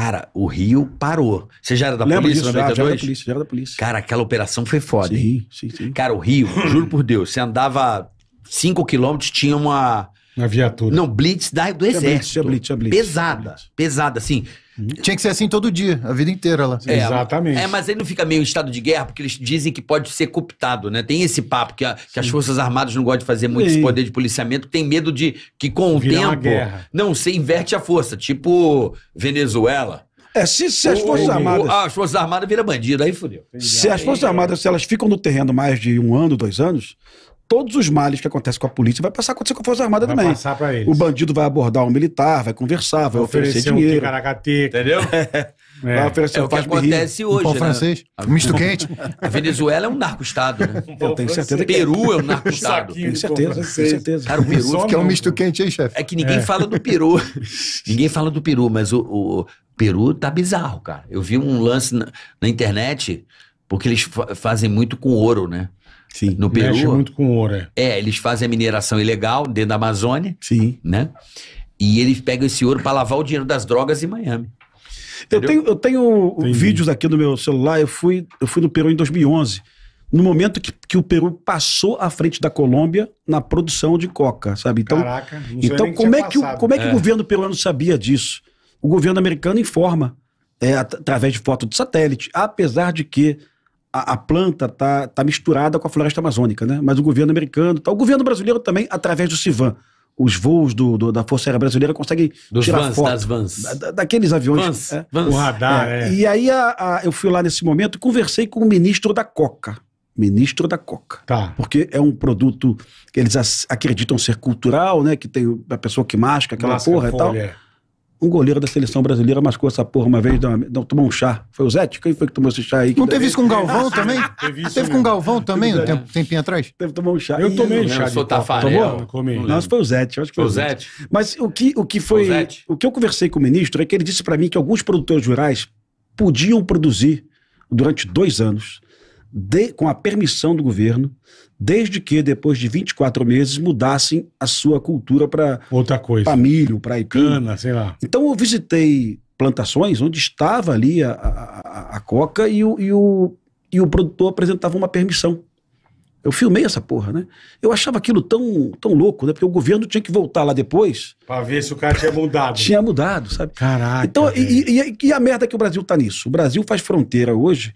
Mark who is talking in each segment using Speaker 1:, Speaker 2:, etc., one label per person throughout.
Speaker 1: Cara, o Rio parou. Você já era da Lembra polícia? Disso, já, ah, já era da polícia, já era da polícia. Cara, aquela operação foi foda. Sim, sim, sim. Cara, o Rio, juro por Deus, você andava 5 quilômetros, tinha uma. Uma viatura. Não, blitz da, do exército. É blitz, é blitz, é blitz, pesada, é blitz. pesada, assim. Tinha que ser assim todo dia, a vida
Speaker 2: inteira lá. É, Exatamente. É,
Speaker 1: mas aí não fica meio em estado de guerra, porque eles dizem que pode ser cooptado, né? Tem esse papo que, a, que as Forças Armadas não gostam de fazer muito Sim. esse poder de policiamento, tem medo de que com o Virar tempo. Não, você inverte a força, tipo Venezuela.
Speaker 2: É, se, se as Forças Armadas. Ah,
Speaker 1: as Forças Armadas viram bandido, aí fodeu. Se as Forças Armadas,
Speaker 2: se elas ficam no terreno mais de um ano, dois anos, todos os males que acontecem com a polícia vai passar a acontecer com a Força Armada vai também. Passar pra eles. O bandido vai abordar um militar, vai conversar, vai, vai oferecer, oferecer um dinheiro.
Speaker 1: Entendeu? É. é. Vai oferecer é o que acontece hoje. Um né? francês. A, misto quente. A Venezuela é um narco-estado, né? eu tenho certeza. Que... É. Peru é um narco-estado. tenho certeza, tenho certeza. Cara, o Peru. é um é misto quente, hein, chefe? É que ninguém é. fala do Peru. ninguém fala do Peru, mas o, o, Peru tá bizarro, cara. Eu vi um lance na, na internet, porque eles fa fazem muito com ouro, né? Sim, no Peru. Mexe muito com ouro, é. é. eles fazem a mineração ilegal dentro da Amazônia. Sim. Né? E eles pegam esse ouro para lavar o dinheiro das drogas em Miami. Eu tenho,
Speaker 2: eu tenho Entendi. vídeos aqui no meu celular. Eu fui, eu fui no Peru em 2011 no momento que, que o Peru passou à frente da Colômbia na produção de coca, sabe? Então, Caraca, então é como é que o, como é que é. o governo peruano sabia disso? O governo americano informa é, através de foto de satélite, apesar de que a, a, planta está tá misturada com a floresta amazônica, né? Mas o governo americano, tá, o governo brasileiro também, através do Civan. Os voos do, do da Força Aérea Brasileira conseguem Dos tirar vans, foto. Das vans. Da, daqueles aviões. Vans, é? vans. O radar, é. É. E aí a, a, eu fui lá nesse momento e conversei com o ministro da Coca. Ministro da Coca. Tá. Porque é um produto que eles acreditam ser cultural, né? Que tem a pessoa que masca aquela Masca, porra folha. e tal. É. Um goleiro da seleção brasileira mascou essa porra uma vez, tomou um chá. Foi o Zete? Quem foi que tomou esse chá aí? Não teve isso com o Galvão também? teve isso teve com o Galvão também, um tempo, tempinho atrás? Teve tomar um chá. Eu tomei né? eu chá. sou Tafarel. Tomou? Nossa, foi o Zete. foi o Zete. Mas o que, o que foi... o que eu conversei com o ministro é que ele disse para mim que alguns produtores rurais podiam produzir durante dois anos de, com a permissão do governo, desde que depois de 24 meses mudassem a sua cultura para outra coisa, para milho, para cana, sei lá. Então eu visitei plantações onde estava ali a, a, a coca e o, e, o, e o produtor apresentava uma permissão. Eu filmei essa porra, né? Eu achava aquilo tão, tão louco, né? Porque o governo tinha que voltar lá depois. Pra ver se o cara tinha mudado. tinha mudado, sabe? Caraca. Então, e, e, e, a merda que o Brasil tá nisso? O Brasil faz fronteira hoje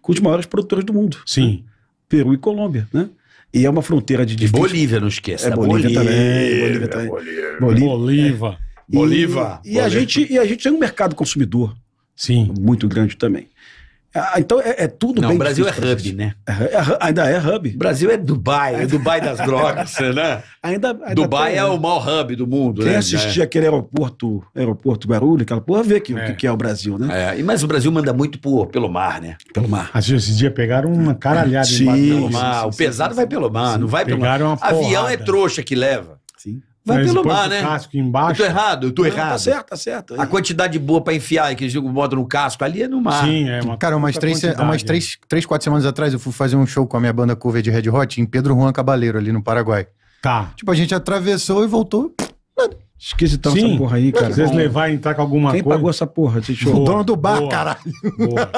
Speaker 2: com os maiores produtores do mundo. Né? Sim. Né? Peru e Colômbia, né? E é uma fronteira de difícil. Bolívia, não esqueça. É né? Bolívia, Bolívia também. Bolívia também. Bolívia. Bolívia. Bolívia. É. E, Bolívia. E, a gente, e a gente tem um mercado consumidor. Sim. Muito grande também. Ah, então é, é tudo Não, bem. O Brasil é hub, né? É, é, ainda é hub. O Brasil é Dubai, é Dubai das drogas,
Speaker 1: né? Ainda, ainda Dubai tem, é o maior hub do mundo, Quem né? assistir é.
Speaker 2: aquele aeroporto, aeroporto Guarulhos, aquela porra, vê que, o que, é, é o Brasil, né? É, mas o Brasil manda muito por, pelo mar, né? Pelo mar. Assim, esses dias pegaram uma caralhada de mar, pelo mar. Sim, sim, o pesado
Speaker 1: vai pelo mar, não vai pegaram pelo mar. Uma Avião é trouxa que leva. Vai pelo mar, né? casco embaixo. Eu tô errado, eu tô Não, tá errado. Tá certo, tá certo. É a quantidade boa pra enfiar que eles botam no casco ali é no mar. Sim, é uma Cara, umas, três, umas três, é. três, quatro semanas atrás eu fui fazer um show com a minha banda cover de Red Hot em Pedro Juan Cabaleiro, ali no Paraguai. Tá. Tipo, a gente atravessou e voltou. Esquisitão essa porra aí, cara. Às vezes levar e
Speaker 2: entrar com alguma Quem coisa. Quem pagou essa porra? Esse O dono do bar, boa, caralho. Boa.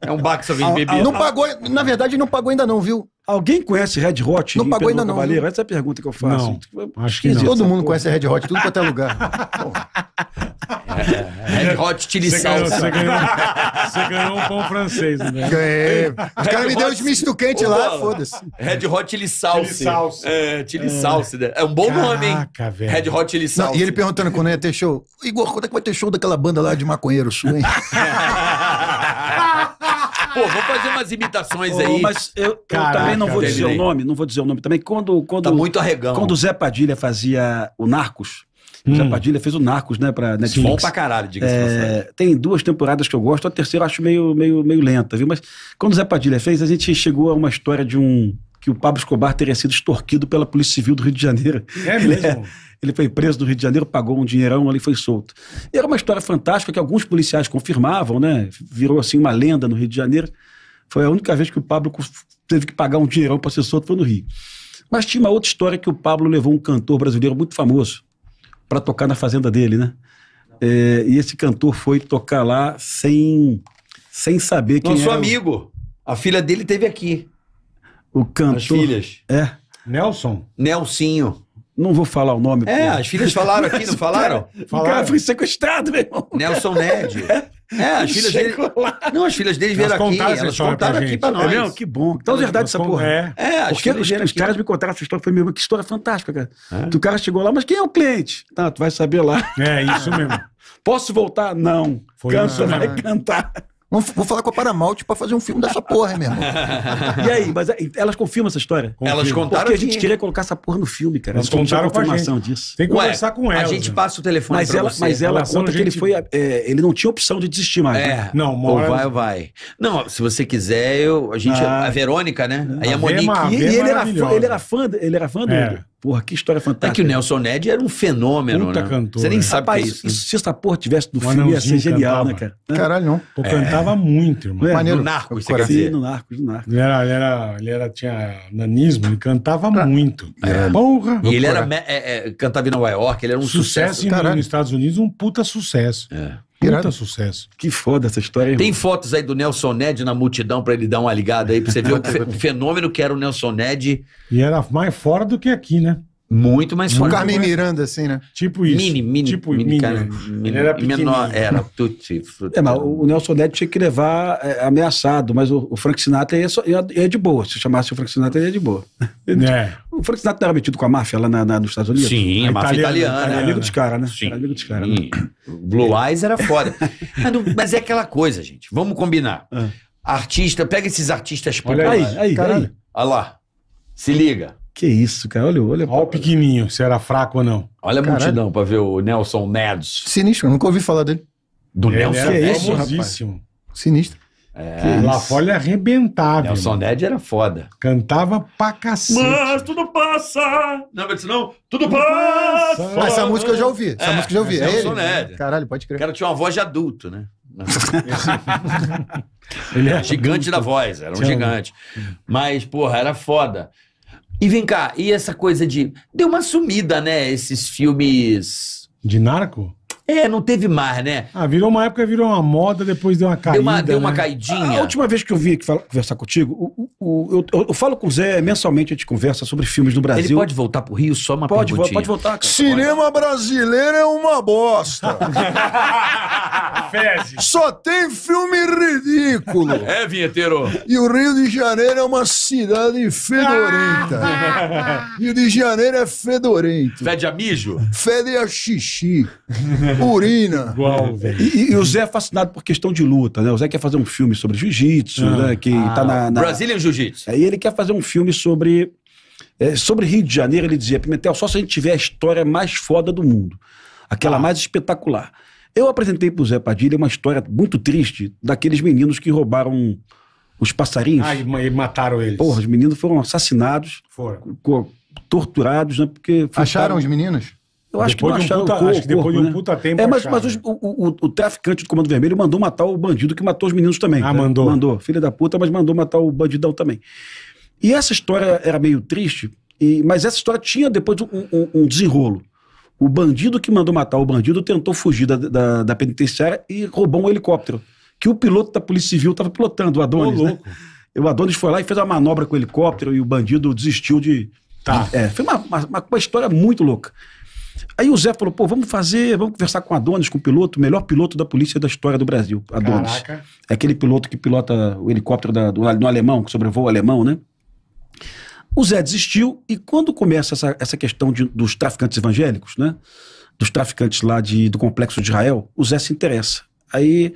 Speaker 2: é um bar que só vem ah, ah, beber. Não pagou, na verdade, não pagou ainda não, viu? Alguém conhece Red Hot? Não pagou ainda não. Valeu Essa é a pergunta que eu faço. Não, tipo, acho que não. Todo mundo conhece Red Hot, tudo quanto é lugar.
Speaker 1: É, é, é, Red Hot Chili você Salsa. Ganhou, você, ganhou, você ganhou um pão francês, né? Ganhei. Os caras me deram os misto quente lá, foda-se. Red Hot Chili Salsa. Chili Salsa. É, Chili é. Salsa. Né? É um bom Caraca, nome, hein? Velho. Red Hot Chili Salsa. Não, e ele perguntando quando ia ter show. Igor, quando é que vai ter show daquela banda lá de maconheiro sul, hein? Pô, fazer umas imitações aí. Mas eu, eu também não vou dizer o nome,
Speaker 2: não vou dizer o nome também. Quando, quando, tá muito arregão. Quando o Zé Padilha fazia o Narcos, Hum. Zé Padilha fez o Narcos, né, pra Netflix. Bom pra caralho, diga-se é, Tem duas temporadas que eu gosto, a terceira eu acho meio, meio, meio lenta, viu? Mas quando o Zé Padilha fez, a gente chegou a uma história de um, que o Pablo Escobar teria sido extorquido pela Polícia Civil do Rio de Janeiro. É mesmo? Ele, é, ele foi preso no Rio de Janeiro, pagou um dinheirão ali foi solto. E era uma história fantástica que alguns policiais confirmavam, né? Virou assim uma lenda no Rio de Janeiro. Foi a única vez que o Pablo teve que pagar um dinheirão para ser solto, foi no Rio. Mas tinha uma outra história que o Pablo levou um cantor brasileiro muito famoso para tocar na fazenda dele, né? É, e esse cantor foi tocar lá sem, sem saber quem Nosso era. Nosso amigo. A filha dele teve aqui. O cantor. As filhas. É. Nelson. Nelsinho. Não vou falar o nome. É, pô. as filhas falaram aqui, não falaram? falaram. O cara foi sequestrado, meu irmão. Nelson Ned. É, as filhas dele. Não, as filhas deles vieram aqui. Elas contaram pra aqui pra é nós. É mesmo? Que bom. Então, tá é verdade essa porra. É, é as Porque os, os caras me contaram essa história. Foi mesmo, que história fantástica, cara. É. O cara chegou lá, mas quem é o cliente? Tá, tu vai saber lá. É, isso mesmo. Posso voltar? Não. Foi Cansa, vai cantar vou falar com a Paramount pra fazer um filme dessa porra, mesmo. meu irmão. e aí, mas eh, elas confirmam essa história? Confirma. Elas contaram Porque a gente que... queria colocar essa porra no filme, cara. Elas contaram a confirmação disso. Tem que Ué, conversar com elas. A gente né?
Speaker 1: passa o telefone mas ela, você. Mas ela conta gente... que ele
Speaker 2: foi... É, ele não tinha opção de desistir mais. Né? É. Né? Não, morre, Ou vai ou
Speaker 1: vai. Não, se você quiser, eu, a gente... Ah. A Verônica, né? Aí a, a Monique. Vema, e, Vema ele, era fã, ele
Speaker 2: era fã, é. ele era fã do... Porra, que história fantástica. É que o
Speaker 1: Nelson Ned era um fenômeno, Puta né? cantor. Você nem né? sabe Rapaz, que é isso.
Speaker 2: Né? Se essa porra tivesse do filme, ia ser genial, né, cantava. né, cara? Caralho, não. é. cantava muito, irmão. É, Maneiro. No Narcos, você Sim, no Narcos, no Narcos. Ele era, ele era, ele era tinha nanismo, e cantava pra... muito. É. é. Porra. E ele era,
Speaker 1: é, é, cantava em Nova York, ele era um sucesso. Sucesso nos
Speaker 2: Estados Unidos, um puta sucesso. É. Puta sucesso. Que foda essa história. Tem
Speaker 1: fotos aí do Nelson Ned na multidão pra ele dar uma ligada aí, pra você ver o fenômeno que era o Nelson Ned. E era mais fora do que aqui, né? Muito mais forte. um Carmen Miranda, assim, né? Tipo isso. Mini, mini. Tipo mini. mini, cara, mini ele era menor, era tudo tipo É, mas
Speaker 2: o Nelson Neto tinha que levar é, ameaçado, mas o, o Frank Sinatra ia, só, ia, ia, de boa. Se chamasse o Frank Sinatra, ia de boa. É. O Frank Sinatra não era metido com a máfia lá na, na, nos Estados Unidos? Sim, a, a máfia italiana. italiana. Era amigo dos né? caras, né? Sim. Era amigo dos caras. Né? Blue Eyes era foda. mas, mas, é aquela coisa,
Speaker 1: gente. Vamos combinar. Ah. Artista, pega esses artistas... Olha aí, aí, aí, Olha lá.
Speaker 2: Se liga. Que isso, cara. Olha, olha. Olha o pequenininho, se era fraco ou não. Olha a Caralho. multidão
Speaker 1: pra ver o Nelson Nedos.
Speaker 2: Sinistro, eu nunca ouvi falar dele.
Speaker 1: Do ele Nelson é isso, famosíssimo.
Speaker 2: Sinistro. É. Lá fora
Speaker 1: ele arrebentava. Nelson mano. Ned era foda. Cantava pra cacete. Mas tudo passa. Não, mas não. Tudo passa. passa. Essa música eu já ouvi. Essa é, música eu já ouvi. É, é Nelson ele? Caralho, pode crer. O cara tinha uma voz de adulto, né? ele era gigante adulto. da voz, era um gigante. Mas, porra, era foda. E vem cá, e essa coisa de. Deu uma sumida, né? Esses filmes.
Speaker 2: De narco?
Speaker 1: É, não teve mais, né?
Speaker 2: Ah, virou uma época, virou uma moda, depois deu uma
Speaker 1: caída. Deu uma, deu né? uma caidinha. A, última
Speaker 2: vez que eu vim aqui falar, conversar contigo, o, o, eu, eu, falo com o Zé mensalmente, a gente conversa sobre filmes no Brasil. Ele pode voltar pro Rio só uma pode, perguntinha. Pode voltar, cara. Cinema
Speaker 1: brasileiro é uma bosta. Fez. Só tem filme ridículo. É, vinheteiro. E o Rio de Janeiro é uma cidade fedorenta.
Speaker 2: Rio de Janeiro é fedorento.
Speaker 1: Fede a mijo?
Speaker 2: Fede a xixi. Urina. Igual, é. velho. E, e, o Zé é fascinado por questão de luta, né? O Zé quer fazer um filme sobre jiu-jitsu, ah. né? Que ah. tá na, na... Jiu-Jitsu. Aí ele quer fazer um filme sobre... É, sobre Rio de Janeiro, ele dizia, Pimentel, só se a gente tiver a história mais foda do mundo. Aquela ah. mais espetacular. Eu apresentei pro Zé Padilha uma história muito triste daqueles meninos que roubaram os passarinhos. Ah, e mataram eles. Porra, os meninos foram assassinados. Foram. Torturados, né? Porque. Acharam os meninos? Eu acho depois que não de um puta, o corpo, que depois de um né? puta tempo. É, mas, mas os, o, o, o, traficante do Comando Vermelho mandou matar o bandido que matou os meninos também. Ah, né? mandou. Mandou, filha da puta, mas mandou matar o bandidão também. E essa história era meio triste, e, mas essa história tinha depois um, um, um, desenrolo. O bandido que mandou matar o bandido tentou fugir da, da, da, penitenciária e roubou um helicóptero. Que o piloto da Polícia Civil estava pilotando, o Adonis. Ô, né? O Adonis foi lá e fez uma manobra com o helicóptero e o bandido desistiu de. Tá. De, é, foi uma, uma, uma história muito louca. Aí o Zé falou, pô, vamos fazer, vamos conversar com a Adonis, com o piloto, o melhor piloto da polícia da história do Brasil, Adonis. Caraca. É aquele piloto que pilota o helicóptero da, do, no alemão, que sobrevoa o alemão, né? O Zé desistiu e quando começa essa, essa questão de, dos traficantes evangélicos, né? Dos traficantes lá de, do Complexo de Israel, o Zé se interessa. Aí...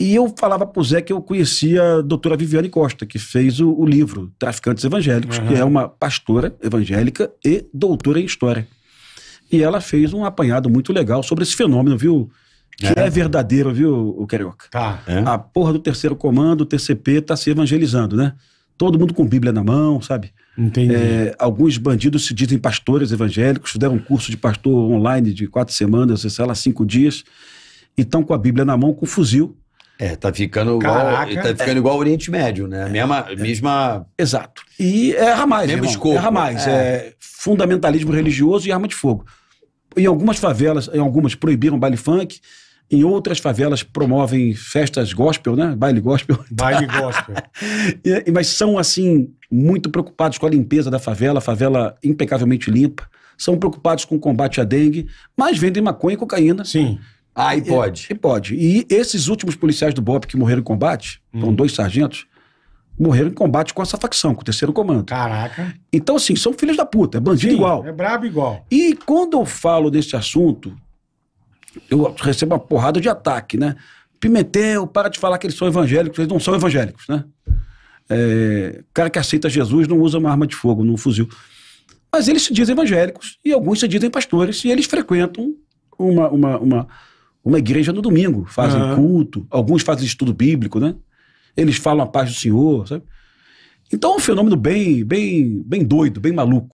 Speaker 2: E eu falava pro Zé que eu conhecia a doutora Viviane Costa, que fez o, o livro Traficantes Evangélicos, uhum. que é uma pastora evangélica e doutora em História. E ela fez um apanhado muito legal sobre esse fenômeno, viu? Que é, é verdadeiro, viu, o Carioca? Tá. É. A porra do terceiro comando, o TCP, tá se evangelizando, né? Todo mundo com Bíblia na mão, sabe? Entendi. É, alguns bandidos se dizem pastores evangélicos, deram um curso de pastor online de quatro semanas, sei lá, cinco dias, e estão com a Bíblia na mão, com fuzil, é, tá ficando igual, tá ficando
Speaker 1: igual o Oriente Médio, né? É, mesma, é. mesma. Exato. E
Speaker 2: erra é mais, Mesmo irmão. Escopo, erra é mais. É. é. fundamentalismo religioso e arma de fogo. Em algumas favelas, em algumas proibiram baile funk, em outras favelas promovem festas gospel, né? Baile gospel. Baile gospel. e, mas são, assim, muito preocupados com a limpeza da favela, favela impecavelmente limpa. São preocupados com o combate à dengue, mas vendem maconha e cocaína. Sim. Né? Ah, e pode. E, e pode. E esses últimos policiais do BOP que morreram em combate, hum. foram dois sargentos, morreram em combate com essa facção, com o terceiro comando. Caraca. Então, assim, são filhos da puta, é bandido Sim, igual. É brabo igual. E quando eu falo desse assunto, eu recebo uma porrada de ataque, né? Pimentel, para de falar que eles são evangélicos, eles não são evangélicos, né? É, cara que aceita Jesus não usa uma arma de fogo, não um fuzil. Mas eles se dizem evangélicos e alguns se dizem pastores e eles frequentam uma, uma, uma uma igreja no domingo, fazem uhum. culto, alguns fazem estudo bíblico, né? Eles falam a paz do Senhor, sabe? Então é um fenômeno bem, bem, bem doido, bem maluco.